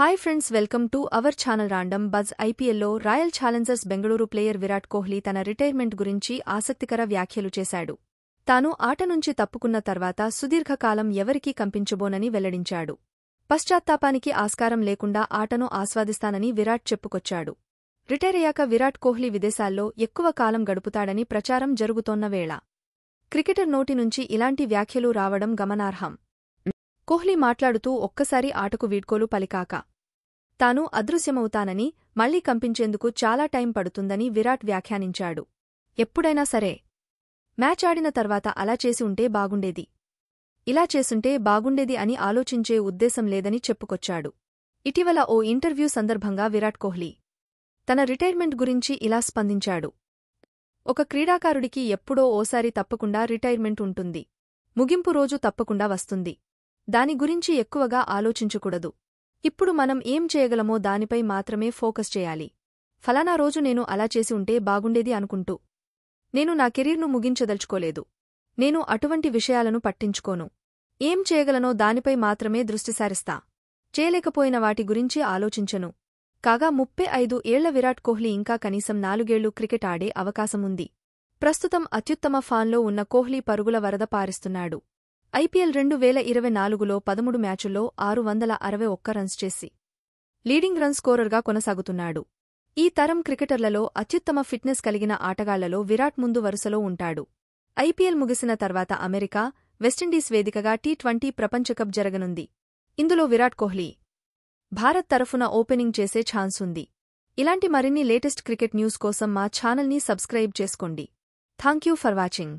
hi friends welcome to our channel random buzz ఐపీఎల్లో royal challengers Bengaluru player Virat Kohli తన retirement గురించి ఆసక్తికర వ్యాఖ్యలు చేశాడు తాను ఆట నుంచి తప్పుకున్న తర్వాత సుదీర్ఘకాలం ఎవరికీ కంపించబోనని వెల్లడించాడు పశ్చాత్తాపానికి ఆస్కారం లేకుండా ఆటను ఆస్వాదిస్తానని విరాట్ చెప్పుకొచ్చాడు రిటైరయ్యాక విరాట్ కోహ్లీ విదేశాల్లో ఎక్కువ కాలం గడుపుతాడని ప్రచారం జరుగుతోన్న వేళ క్రికెటర్ నోటి నుంచి ఇలాంటి వ్యాఖ్యలు రావడం గమనార్హం కోహ్లీ మాట్లాడుతూ ఒక్కసారి ఆటకు వీడ్కోలు పలికాక తాను అదృశ్యమవుతానని మళ్లీ కంపించేందుకు చాలా టైం పడుతుందని విరాట్ వ్యాఖ్యానించాడు ఎప్పుడైనా సరే మ్యాచ్ ఆడిన తర్వాత అలా చేసి ఉంటే బాగుండేది ఇలా చేసుంటే బాగుండేది అని ఆలోచించే ఉద్దేశం లేదని చెప్పుకొచ్చాడు ఇటీవల ఓ ఇంటర్వ్యూ సందర్భంగా విరాట్ కోహ్లీ తన రిటైర్మెంట్ గురించి ఇలా స్పందించాడు ఒక క్రీడాకారుడికి ఎప్పుడో ఓసారి తప్పకుండా రిటైర్మెంట్ ఉంటుంది ముగింపు రోజు తప్పకుండా వస్తుంది దాని గురించి ఎక్కువగా ఆలోచించకూడదు ఇప్పుడు మనం ఏం చేయగలమో దానిపై మాత్రమే ఫోకస్ చేయాలి ఫలానా రోజు నేను అలా చేసి ఉంటే బాగుండేది అనుకుంటూ నేను నా కెరీర్ను ముగించదలుచుకోలేదు నేను అటువంటి విషయాలను పట్టించుకోను ఏం చేయగలనో దానిపై మాత్రమే దృష్టి సారిస్తా చేయలేకపోయిన వాటి గురించి ఆలోచించను కాగా ముప్పై ఐదు ఏళ్ల విరాట్ కోహ్లీ ఇంకా కనీసం నాలుగేళ్లు క్రికెట్ ఆడే అవకాశముంది ప్రస్తుతం అత్యుత్తమ ఫాన్లో ఉన్న కోహ్లీ పరుగుల వరద పారిస్తున్నాడు ఐపీఎల్ రెండు వేల ఇరవై నాలుగులో పదమూడు మ్యాచుల్లో ఆరు వందల అరవై ఒక్క రన్స్ చేసి లీడింగ్ రన్ స్కోరర్గా కొనసాగుతున్నాడు ఈ తరం క్రికెటర్లలో అత్యుత్తమ ఫిట్నెస్ కలిగిన ఆటగాళ్లలో విరాట్ ముందు వరుసలో ఉంటాడు ఐపీఎల్ ముగిసిన తర్వాత అమెరికా వెస్టిండీస్ వేదికగా టీ ట్వంటీ ప్రపంచకప్ జరగనుంది ఇందులో విరాట్ కోహ్లీ భారత్ తరఫున ఓపెనింగ్ చేసే ఛాన్స్ ఉంది ఇలాంటి మరిన్ని లేటెస్ట్ క్రికెట్ న్యూస్ కోసం మా ఛానల్ని సబ్స్క్రైబ్ చేసుకోండి థాంక్యూ ఫర్ వాచింగ్